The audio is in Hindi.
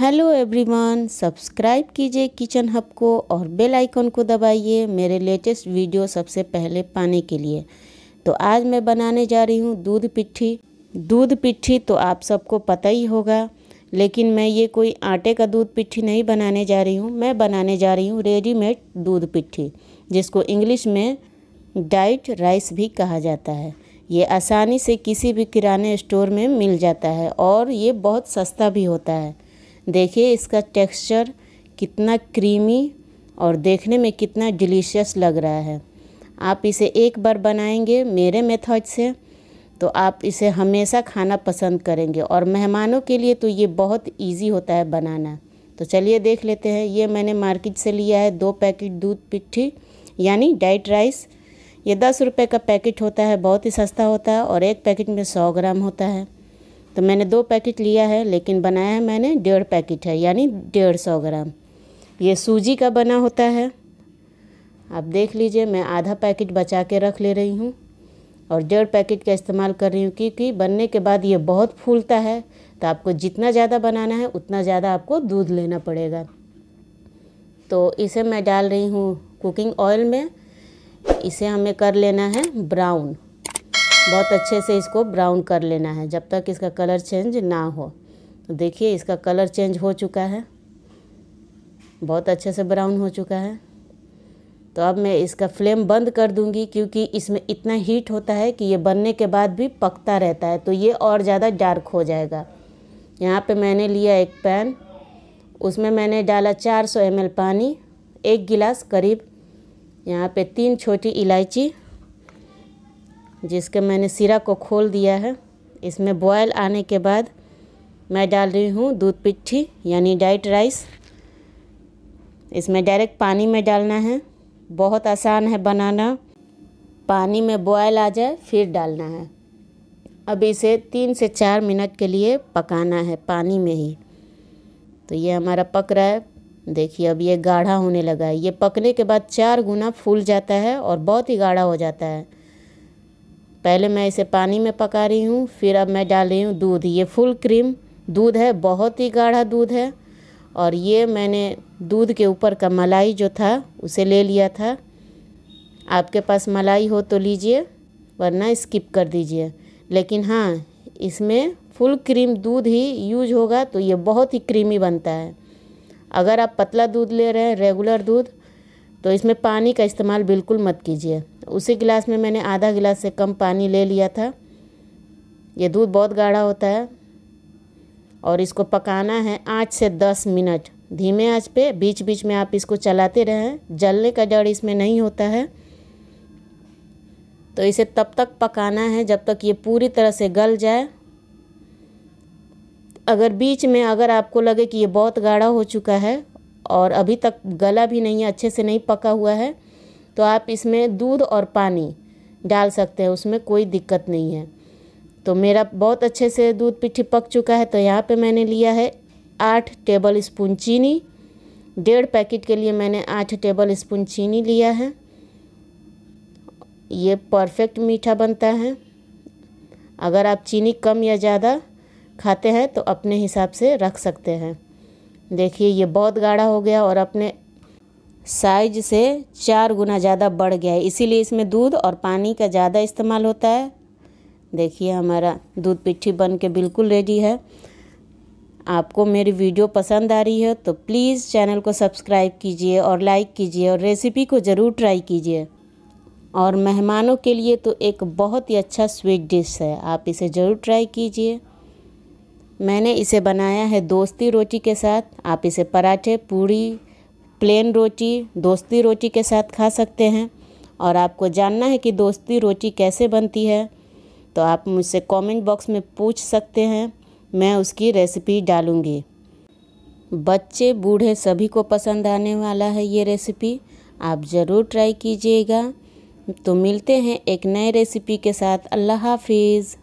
हेलो एवरीवन सब्सक्राइब कीजिए किचन हब को और बेल आइकन को दबाइए मेरे लेटेस्ट वीडियो सबसे पहले पाने के लिए तो आज मैं बनाने जा रही हूँ दूध पिट्ठी दूध पिट्ठी तो आप सबको पता ही होगा लेकिन मैं ये कोई आटे का दूध पिट्ठी नहीं बनाने जा रही हूँ मैं बनाने जा रही हूँ रेडीमेड दूध पिट्ठी जिसको इंग्लिश में डाइट राइस भी कहा जाता है ये आसानी से किसी भी किराने स्टोर में मिल जाता है और ये बहुत सस्ता भी होता है देखिए इसका टेक्सचर कितना क्रीमी और देखने में कितना डिलीशियस लग रहा है आप इसे एक बार बनाएंगे मेरे मेथड से तो आप इसे हमेशा खाना पसंद करेंगे और मेहमानों के लिए तो ये बहुत इजी होता है बनाना तो चलिए देख लेते हैं ये मैंने मार्केट से लिया है दो पैकेट दूध पिट्ठी यानी डाइट राइस ये दस रुपये का पैकेट होता है बहुत ही सस्ता होता है और एक पैकेट में सौ ग्राम होता है तो मैंने दो पैकेट लिया है लेकिन बनाया है मैंने डेढ़ पैकेट है यानी डेढ़ सौ ग्राम ये सूजी का बना होता है आप देख लीजिए मैं आधा पैकेट बचा के रख ले रही हूँ और डेढ़ पैकेट का इस्तेमाल कर रही हूँ क्योंकि बनने के बाद ये बहुत फूलता है तो आपको जितना ज़्यादा बनाना है उतना ज़्यादा आपको दूध लेना पड़ेगा तो इसे मैं डाल रही हूँ कुकिंग ऑयल में इसे हमें कर लेना है ब्राउन बहुत अच्छे से इसको ब्राउन कर लेना है जब तक इसका कलर चेंज ना हो तो देखिए इसका कलर चेंज हो चुका है बहुत अच्छे से ब्राउन हो चुका है तो अब मैं इसका फ्लेम बंद कर दूंगी क्योंकि इसमें इतना हीट होता है कि ये बनने के बाद भी पकता रहता है तो ये और ज़्यादा डार्क हो जाएगा यहाँ पे मैंने लिया एक पैन उसमें मैंने डाला 400 ml पानी एक गिलास करीब यहाँ पे तीन छोटी इलायची जिसके मैंने सिरा को खोल दिया है इसमें बॉयल आने के बाद मैं डाल रही हूँ दूध पिट्ठी यानी डाइट राइस इसमें डायरेक्ट पानी में डालना है बहुत आसान है बनाना पानी में बॉयल आ जाए फिर डालना है अब इसे तीन से चार मिनट के लिए पकाना है पानी में ही तो ये हमारा पक रहा है देखिए अब ये गाढ़ा होने लगा है ये पकने के बाद चार गुना फूल जाता है और बहुत ही गाढ़ा हो जाता है पहले मैं इसे पानी में पका रही हूँ फिर अब मैं डाल रही हूँ दूध ये फुल क्रीम दूध है बहुत ही गाढ़ा दूध है और ये मैंने दूध के ऊपर का मलाई जो था उसे ले लिया था आपके पास मलाई हो तो लीजिए वरना स्किप कर दीजिए लेकिन हाँ इसमें फुल क्रीम दूध ही यूज होगा तो ये बहुत ही क्रीमी बनता है अगर आप पतला दूध ले रहे हैं रेगुलर दूध तो इसमें पानी का इस्तेमाल बिल्कुल मत कीजिए उसी गिलास में मैंने आधा गिलास से कम पानी ले लिया था ये दूध बहुत गाढ़ा होता है और इसको पकाना है आठ से दस मिनट धीमे आँच पे बीच बीच में आप इसको चलाते रहें जलने का डर इसमें नहीं होता है तो इसे तब तक पकाना है जब तक ये पूरी तरह से गल जाए अगर बीच में अगर आपको लगे कि ये बहुत गाढ़ा हो चुका है और अभी तक गला भी नहीं है अच्छे से नहीं पका हुआ है तो आप इसमें दूध और पानी डाल सकते हैं उसमें कोई दिक्कत नहीं है तो मेरा बहुत अच्छे से दूध पिट्ठी पक चुका है तो यहाँ पे मैंने लिया है आठ टेबल स्पून चीनी डेढ़ पैकेट के लिए मैंने आठ टेबल स्पून चीनी लिया है ये परफेक्ट मीठा बनता है अगर आप चीनी कम या ज़्यादा खाते हैं तो अपने हिसाब से रख सकते हैं देखिए ये बहुत गाढ़ा हो गया और अपने साइज से चार गुना ज़्यादा बढ़ गया है इसीलिए इसमें दूध और पानी का ज़्यादा इस्तेमाल होता है देखिए हमारा दूध पिट्ठी बन के बिल्कुल रेडी है आपको मेरी वीडियो पसंद आ रही है तो प्लीज़ चैनल को सब्सक्राइब कीजिए और लाइक कीजिए और रेसिपी को ज़रूर ट्राई कीजिए और मेहमानों के लिए तो एक बहुत ही अच्छा स्वीट डिश है आप इसे ज़रूर ट्राई कीजिए मैंने इसे बनाया है दोस्ती रोटी के साथ आप इसे पराठे पूड़ी प्लेन रोटी दोस्ती रोटी के साथ खा सकते हैं और आपको जानना है कि दोस्ती रोटी कैसे बनती है तो आप मुझसे कमेंट बॉक्स में पूछ सकते हैं मैं उसकी रेसिपी डालूँगी बच्चे बूढ़े सभी को पसंद आने वाला है ये रेसिपी आप ज़रूर ट्राई कीजिएगा तो मिलते हैं एक नए रेसिपी के साथ अल्लाह हाफिज़